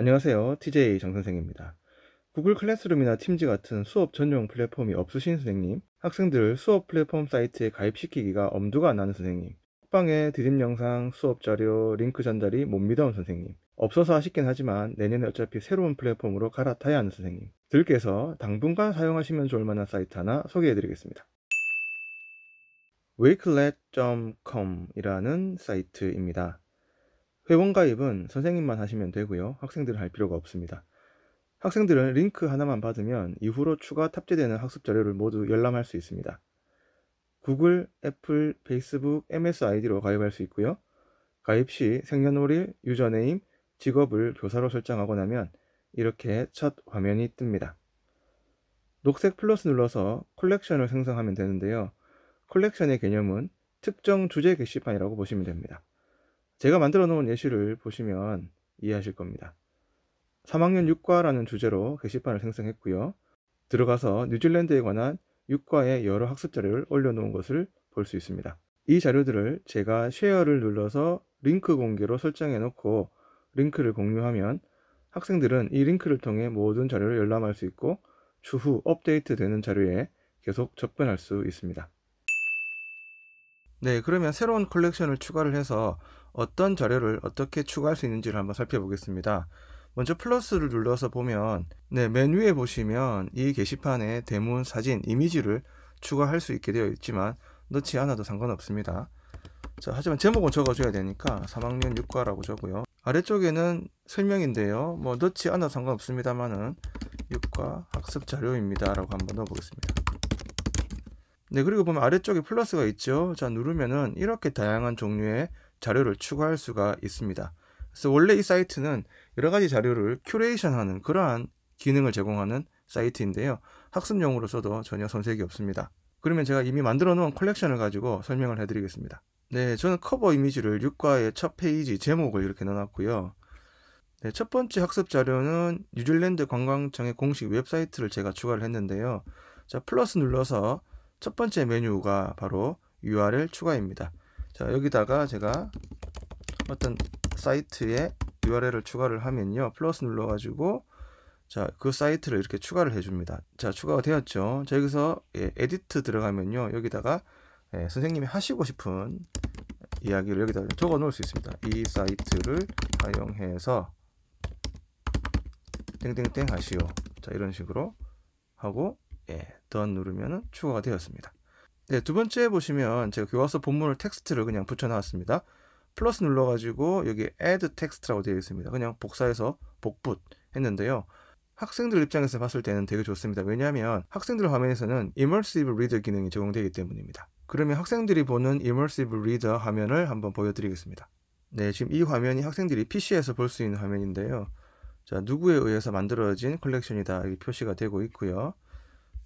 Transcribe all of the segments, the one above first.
안녕하세요. TJ 정선생입니다. 구글 클래스룸이나 팀즈 같은 수업 전용 플랫폼이 없으신 선생님, 학생들 수업 플랫폼 사이트에 가입시키기가 엄두가 안 나는 선생님, 톡방에 드림 영상, 수업 자료, 링크 전달이 못 믿어온 선생님, 없어서 아쉽긴 하지만 내년에 어차피 새로운 플랫폼으로 갈아타야 하는 선생님, 들께서 당분간 사용하시면 좋을 만한 사이트 하나 소개해드리겠습니다. wakelet.com 이라는 사이트입니다. 회원가입은 선생님만 하시면 되고요. 학생들은 할 필요가 없습니다. 학생들은 링크 하나만 받으면 이후로 추가 탑재되는 학습 자료를 모두 열람할 수 있습니다. 구글, 애플, 페이스북, MSID로 가입할 수 있고요. 가입 시 생년월일, 유저네임, 직업을 교사로 설정하고 나면 이렇게 첫 화면이 뜹니다. 녹색 플러스 눌러서 컬렉션을 생성하면 되는데요. 컬렉션의 개념은 특정 주제 게시판이라고 보시면 됩니다. 제가 만들어 놓은 예시를 보시면 이해하실 겁니다. 3학년 6과라는 주제로 게시판을 생성했고요. 들어가서 뉴질랜드에 관한 6과의 여러 학습 자료를 올려놓은 것을 볼 수 있습니다. 이 자료들을 제가 쉐어를 눌러서 링크 공개로 설정해 놓고 링크를 공유하면 학생들은 이 링크를 통해 모든 자료를 열람할 수 있고 추후 업데이트 되는 자료에 계속 접근할 수 있습니다. 네, 그러면 새로운 컬렉션을 추가를 해서 어떤 자료를 어떻게 추가할 수 있는지를 한번 살펴보겠습니다. 먼저 플러스를 눌러서 보면 네, 맨 위에 보시면 이 게시판에 대문, 사진, 이미지를 추가할 수 있게 되어 있지만 넣지 않아도 상관없습니다. 자, 하지만 제목은 적어줘야 되니까 3학년 6과라고 적고요. 아래쪽에는 설명인데요. 뭐 넣지 않아도 상관없습니다만은 6과 학습 자료입니다라고 한번 넣어보겠습니다. 네, 그리고 보면 아래쪽에 플러스가 있죠. 자, 누르면은 이렇게 다양한 종류의 자료를 추가할 수가 있습니다. 그래서 원래 이 사이트는 여러 가지 자료를 큐레이션하는 그러한 기능을 제공하는 사이트인데요. 학습용으로서도 전혀 손색이 없습니다. 그러면 제가 이미 만들어 놓은 컬렉션을 가지고 설명을 해드리겠습니다. 네, 저는 커버 이미지를 6과의 첫 페이지 제목을 이렇게 넣어놨고요. 네, 첫 번째 학습 자료는 뉴질랜드 관광청의 공식 웹사이트를 제가 추가를 했는데요. 자, 플러스 눌러서 첫 번째 메뉴가 바로 URL 추가입니다. 자, 여기다가 제가 어떤 사이트에 URL을 추가를 하면요. 플러스 눌러가지고 자, 그 사이트를 이렇게 추가를 해줍니다. 자, 추가가 되었죠. 자, 여기서 예, 에디트 들어가면요. 여기다가 예, 선생님이 하시고 싶은 이야기를 여기다 적어 놓을 수 있습니다. 이 사이트를 사용해서 땡땡땡 하시오. 자, 이런 식으로 하고 예, 던누르면 추가가 되었습니다. 네, 두 번째 보시면 제가 교과서 본문을 텍스트를 그냥 붙여 나왔습니다. 플러스 눌러가지고 여기 add text라고 되어 있습니다. 그냥 복사해서 복붙 했는데요. 학생들 입장에서 봤을 때는 되게 좋습니다. 왜냐하면 학생들 화면에서는 immersive reader 기능이 제공되기 때문입니다. 그러면 학생들이 보는 immersive reader 화면을 한번 보여드리겠습니다. 네, 지금 이 화면이 학생들이 PC에서 볼 수 있는 화면인데요. 자, 누구에 의해서 만들어진 컬렉션이다. 이렇게 표시가 되고 있고요.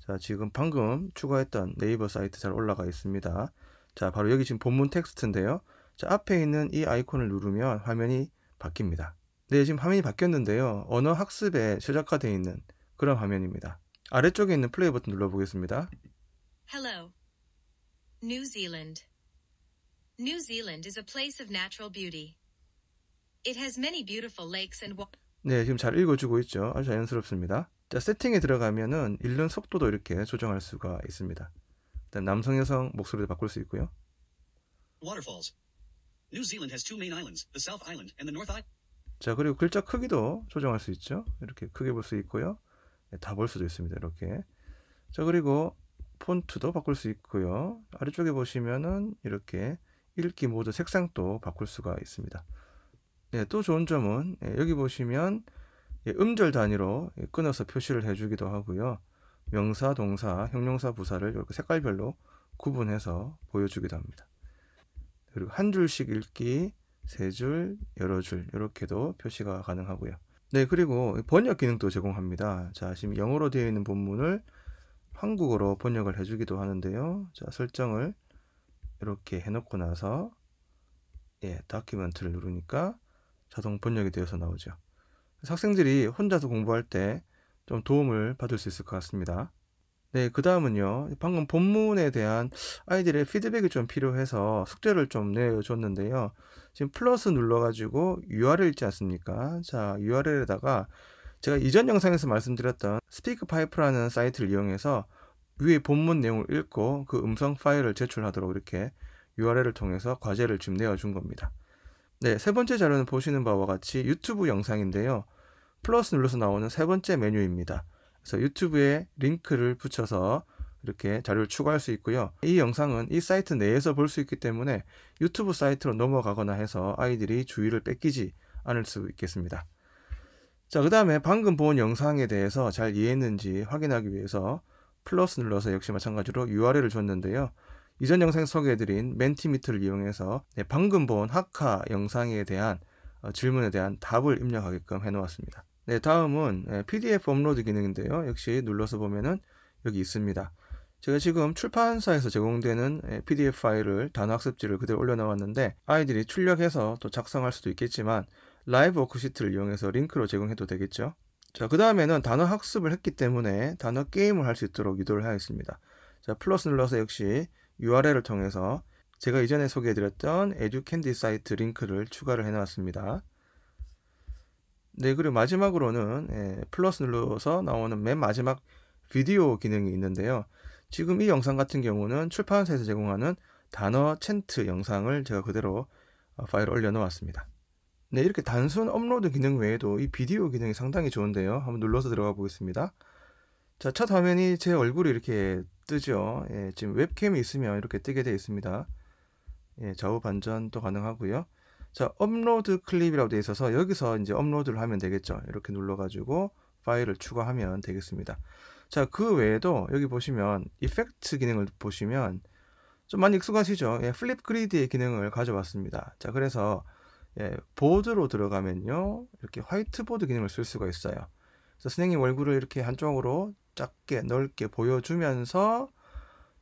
자, 지금 방금 추가했던 네이버 사이트 잘 올라가 있습니다. 자, 바로 여기 지금 본문 텍스트인데요. 자, 앞에 있는 이 아이콘을 누르면 화면이 바뀝니다. 네, 지금 화면이 바뀌었는데요. 언어 학습에 최적화되어 있는 그런 화면입니다. 아래쪽에 있는 플레이 버튼 눌러보겠습니다. Hello. New Zealand. New Zealand is a place of natural beauty. It has many beautiful lakes and 네, 지금 잘 읽어주고 있죠. 아주 자연스럽습니다. 자, 세팅에 들어가면은 읽는 속도도 이렇게 조정할 수가 있습니다. 일단 남성 여성 목소리도 바꿀 수 있고요. Waterfalls. New Zealand has two main islands, the South Island and the North Island. 자, 그리고 글자 크기도 조정할 수 있죠. 이렇게 크게 볼 수 있고요. 네, 다볼 수도 있습니다. 이렇게. 자, 그리고 폰트도 바꿀 수 있고요. 아래쪽에 보시면은 이렇게 읽기 모드 색상도 바꿀 수가 있습니다. 네, 또 좋은 점은 네, 여기 보시면 예, 음절 단위로 예, 끊어서 표시를 해주기도 하고요. 명사, 동사, 형용사, 부사를 이렇게 색깔별로 구분해서 보여주기도 합니다. 그리고 한 줄씩 읽기, 세 줄, 여러 줄 이렇게도 표시가 가능하고요. 네, 그리고 번역 기능도 제공합니다. 자, 지금 영어로 되어 있는 본문을 한국어로 번역을 해주기도 하는데요. 자, 설정을 이렇게 해놓고 나서 예, 다큐멘트를 누르니까 자동 번역이 되어서 나오죠. 학생들이 혼자서 공부할 때 좀 도움을 받을 수 있을 것 같습니다. 네, 그 다음은요. 방금 본문에 대한 아이들의 피드백이 좀 필요해서 숙제를 좀 내줬는데요. 지금 플러스 눌러가지고 URL 있지 않습니까? 자, URL에다가 제가 이전 영상에서 말씀드렸던 스피크파이프라는 사이트를 이용해서 위에 본문 내용을 읽고 그 음성 파일을 제출하도록 이렇게 URL을 통해서 과제를 지금 내어준 겁니다. 네, 세 번째 자료는 보시는 바와 같이 유튜브 영상인데요. 플러스 눌러서 나오는 세 번째 메뉴입니다. 그래서 유튜브에 링크를 붙여서 이렇게 자료를 추가할 수 있고요. 이 영상은 이 사이트 내에서 볼 수 있기 때문에 유튜브 사이트로 넘어가거나 해서 아이들이 주의를 뺏기지 않을 수 있겠습니다. 자, 그 다음에 방금 본 영상에 대해서 잘 이해했는지 확인하기 위해서 플러스 눌러서 역시 마찬가지로 URL을 줬는데요. 이전 영상 소개해드린 멘티미터를 이용해서 네, 방금 본 학카 영상에 대한 어, 질문에 대한 답을 입력하게끔 해놓았습니다. 네, 다음은 예, PDF 업로드 기능인데요. 역시 눌러서 보면은 여기 있습니다. 제가 지금 출판사에서 제공되는 예, PDF 파일을 단어 학습지를 그대로 올려놓았는데 아이들이 출력해서 또 작성할 수도 있겠지만 라이브 워크시트를 이용해서 링크로 제공해도 되겠죠. 자, 그 다음에는 단어 학습을 했기 때문에 단어 게임을 할 수 있도록 유도를 하겠습니다 자, 플러스 눌러서 역시 URL을 통해서 제가 이전에 소개해드렸던 에듀캔디 사이트 링크를 추가를 해놨습니다. 네, 그리고 마지막으로는 예, 플러스 눌러서 나오는 맨 마지막 비디오 기능이 있는데요. 지금 이 영상 같은 경우는 출판사에서 제공하는 단어 챈트 영상을 제가 그대로 어, 파일 올려놓았습니다. 네, 이렇게 단순 업로드 기능 외에도 이 비디오 기능이 상당히 좋은데요. 한번 눌러서 들어가 보겠습니다. 자, 첫 화면이 제 얼굴이 이렇게 뜨죠. 예, 지금 웹캠이 있으면 이렇게 뜨게 되어 있습니다. 예, 좌우 반전도 가능하고요. 자, 업로드 클립이라고 되어 있어서 여기서 이제 업로드를 하면 되겠죠. 이렇게 눌러가지고 파일을 추가하면 되겠습니다. 자, 그 외에도 여기 보시면 이펙트 기능을 보시면 좀 많이 익숙하시죠? 예, 플립 그리드의 기능을 가져왔습니다. 자, 그래서 예, 보드로 들어가면요. 이렇게 화이트보드 기능을 쓸 수가 있어요. 그래서 선생님 얼굴을 이렇게 한쪽으로 작게 넓게 보여주면서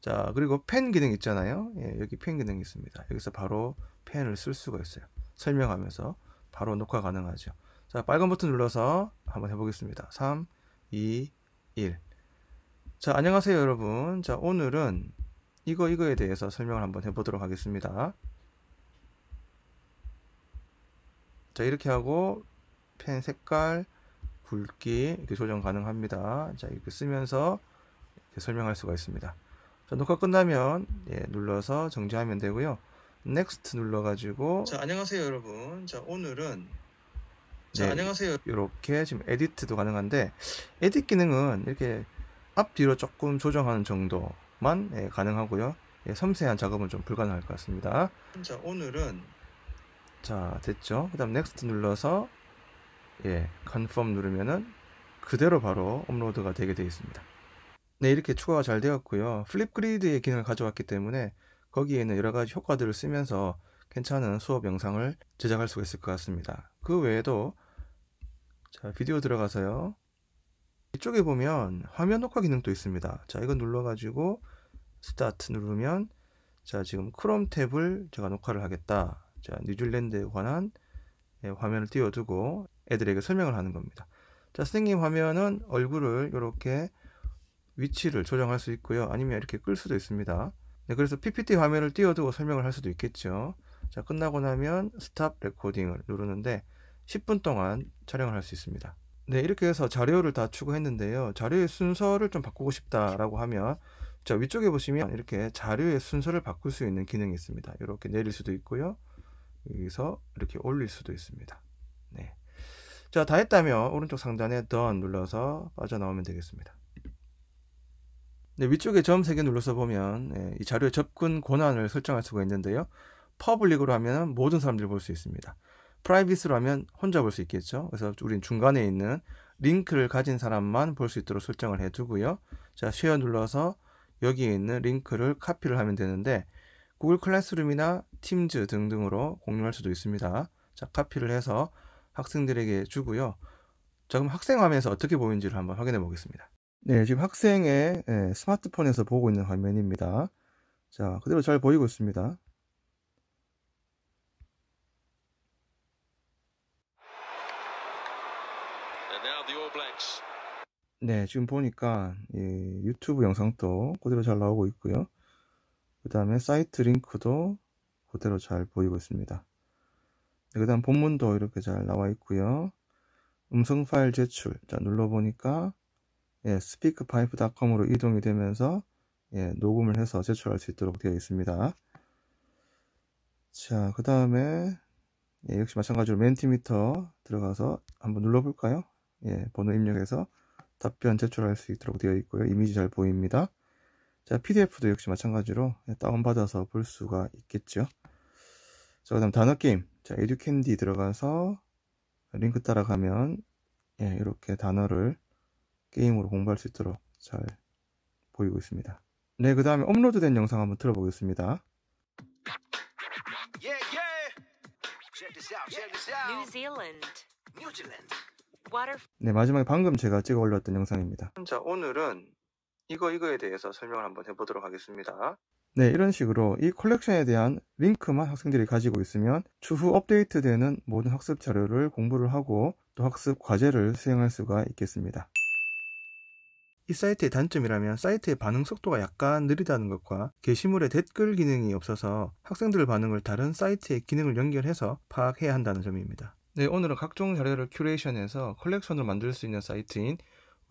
자, 그리고 펜 기능 있잖아요. 예, 여기 펜 기능이 있습니다. 여기서 바로 펜을 쓸 수가 있어요. 설명하면서 바로 녹화 가능하죠. 자, 빨간 버튼 눌러서 한번 해보겠습니다. 3, 2, 1. 자, 안녕하세요, 여러분. 자, 오늘은 이거, 이거에 대해서 설명을 한번 해보도록 하겠습니다. 자, 이렇게 하고, 펜 색깔, 굵기 이렇게 조정 가능합니다. 자, 이렇게 쓰면서 이렇게 설명할 수가 있습니다. 자, 녹화 끝나면 예, 눌러서 정지하면 되고요. 넥스트 눌러가지고 자 안녕하세요 여러분 자 오늘은 자 네, 안녕하세요 이렇게 지금 에디트도 가능한데 에딧 기능은 이렇게 앞뒤로 조금 조정하는 정도만 예, 가능하고요 예, 섬세한 작업은 좀 불가능할 것 같습니다 자 오늘은 자 됐죠 그 다음 넥스트 눌러서 예 컨펌 누르면은 그대로 바로 업로드가 되게 되어 있습니다 네 이렇게 추가가 잘 되었고요 플립 그리드의 기능을 가져왔기 때문에 거기에는 여러 가지 효과들을 쓰면서 괜찮은 수업 영상을 제작할 수가 있을 것 같습니다. 그 외에도 자 비디오 들어가서요. 이쪽에 보면 화면 녹화 기능도 있습니다. 자 이거 눌러가지고 스타트 누르면 자 지금 크롬 탭을 제가 녹화를 하겠다. 자 뉴질랜드에 관한 예, 화면을 띄워두고 애들에게 설명을 하는 겁니다. 자 선생님 화면은 얼굴을 이렇게 위치를 조정할 수 있고요. 아니면 이렇게 끌 수도 있습니다. 네, 그래서 PPT 화면을 띄워두고 설명을 할 수도 있겠죠. 자, 끝나고 나면 스탑 레코딩을 누르는데 10분 동안 촬영을 할 수 있습니다. 네, 이렇게 해서 자료를 다추구했는데요 자료의 순서를 좀 바꾸고 싶다라고 하면 자, 위쪽에 보시면 이렇게 자료의 순서를 바꿀 수 있는 기능이 있습니다. 이렇게 내릴 수도 있고요. 여기서 이렇게 올릴 수도 있습니다. 네. 자, 다 했다면 오른쪽 상단에 Done 눌러서 빠져나오면 되겠습니다. 네, 위쪽에 점 3개 눌러서 보면 예, 이 자료의 접근 권한을 설정할 수가 있는데요. 퍼블릭으로 하면 모든 사람들이 볼 수 있습니다. 프라이빗으로 하면 혼자 볼 수 있겠죠. 그래서 우린 중간에 있는 링크를 가진 사람만 볼 수 있도록 설정을 해두고요. 자, 쉐어 눌러서 여기에 있는 링크를 카피를 하면 되는데 구글 클래스룸이나 팀즈 등등으로 공유할 수도 있습니다. 자, 카피를 해서 학생들에게 주고요. 자, 그럼 학생 화면에서 어떻게 보이는지를 한번 확인해 보겠습니다. 네, 지금 학생의 예, 스마트폰에서 보고 있는 화면입니다. 자, 그대로 잘 보이고 있습니다. 네, 지금 보니까 유튜브 영상도 그대로 잘 나오고 있고요. 그 다음에 사이트 링크도 그대로 잘 보이고 있습니다. 네, 그 다음 본문도 이렇게 잘 나와 있고요. 음성 파일 제출. 자, 눌러보니까 예, 스피크파이프닷컴으로 이동이 되면서 예, 녹음을 해서 제출할 수 있도록 되어 있습니다. 자, 그 다음에 예, 역시 마찬가지로 멘티미터 들어가서 한번 눌러볼까요? 예, 번호 입력해서 답변 제출할 수 있도록 되어 있고요. 이미지 잘 보입니다. 자, PDF도 역시 마찬가지로 예, 다운받아서 볼 수가 있겠죠. 자, 그 다음 단어 게임. 자, 에듀캔디 들어가서 링크 따라가면 예, 이렇게 단어를 게임으로 공부할 수 있도록 잘 보이고 있습니다. 네, 그 다음에 업로드된 영상 한번 들어보겠습니다. 네, 마지막에 방금 제가 찍어 올렸던 영상입니다. 자, 오늘은 이거 이거에 대해서 설명을 한번 해보도록 하겠습니다. 네, 이런 식으로 이 컬렉션에 대한 링크만 학생들이 가지고 있으면 추후 업데이트되는 모든 학습 자료를 공부를 하고 또 학습 과제를 수행할 수가 있겠습니다. 이 사이트의 단점이라면 사이트의 반응 속도가 약간 느리다는 것과 게시물에 댓글 기능이 없어서 학생들 반응을 다른 사이트의 기능을 연결해서 파악해야 한다는 점입니다. 네, 오늘은 각종 자료를 큐레이션해서 컬렉션을 만들 수 있는 사이트인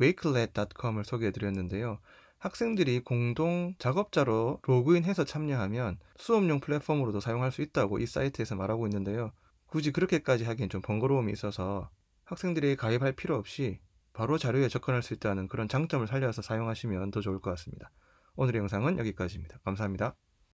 wakelet.com을 소개해 드렸는데요. 학생들이 공동 작업자로 로그인해서 참여하면 수업용 플랫폼으로도 사용할 수 있다고 이 사이트에서 말하고 있는데요. 굳이 그렇게까지 하기엔 좀 번거로움이 있어서 학생들이 가입할 필요 없이 바로 자료에 접근할 수 있다는 그런 장점을 살려서 사용하시면 더 좋을 것 같습니다. 오늘의 영상은 여기까지입니다. 감사합니다.